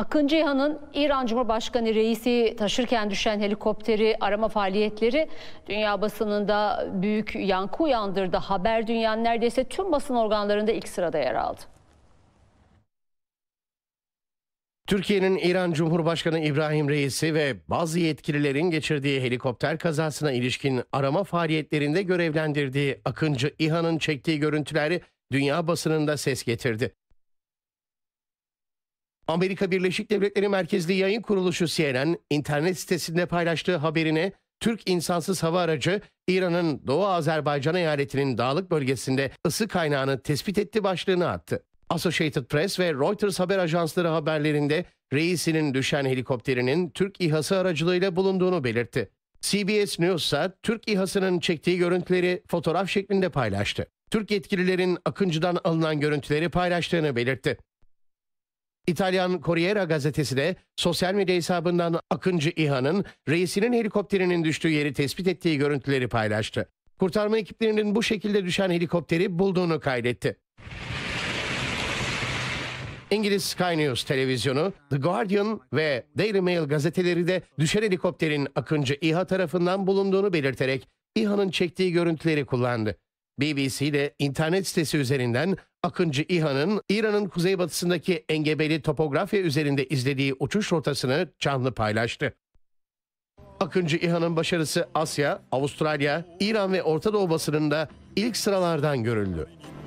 Akıncı İhan'ın İran Cumhurbaşkanı reisi taşırken düşen helikopteri arama faaliyetleri dünya basınında büyük yankı uyandırdı. Haber dünyanın neredeyse tüm basın organlarında ilk sırada yer aldı. Türkiye'nin İran Cumhurbaşkanı İbrahim Reisi ve bazı yetkililerin geçirdiği helikopter kazasına ilişkin arama faaliyetlerinde görevlendirdiği Akıncı İHA'nın çektiği görüntüleri dünya basınında ses getirdi. Amerika Birleşik Devletleri merkezli yayın kuruluşu CNN internet sitesinde paylaştığı haberine Türk insansız hava aracı İran'ın Doğu Azerbaycan eyaletinin dağlık bölgesinde ısı kaynağını tespit etti başlığını attı. Associated Press ve Reuters haber ajansları haberlerinde reisinin düşen helikopterinin Türk İHA'sı aracılığıyla bulunduğunu belirtti. CBS News ise Türk İHA'sının çektiği görüntüleri fotoğraf şeklinde paylaştı. Türk yetkililerin Akıncı'dan alınan görüntüleri paylaştığını belirtti. İtalyan Corriere gazetesi de sosyal medya hesabından Akıncı İHA'nın reisinin helikopterinin düştüğü yeri tespit ettiği görüntüleri paylaştı. Kurtarma ekiplerinin bu şekilde düşen helikopteri bulduğunu kaydetti. İngiliz Sky News televizyonu, The Guardian ve Daily Mail gazeteleri de düşen helikopterin Akıncı İHA tarafından bulunduğunu belirterek İHA'nın çektiği görüntüleri kullandı. BBC de internet sitesi üzerinden Akıncı İHA'nın İran'ın kuzeybatısındaki engebeli topografya üzerinde izlediği uçuş rotasını canlı paylaştı. Akıncı İHA'nın başarısı Asya, Avustralya, İran ve Orta Doğu basınında ilk sıralardan görüldü.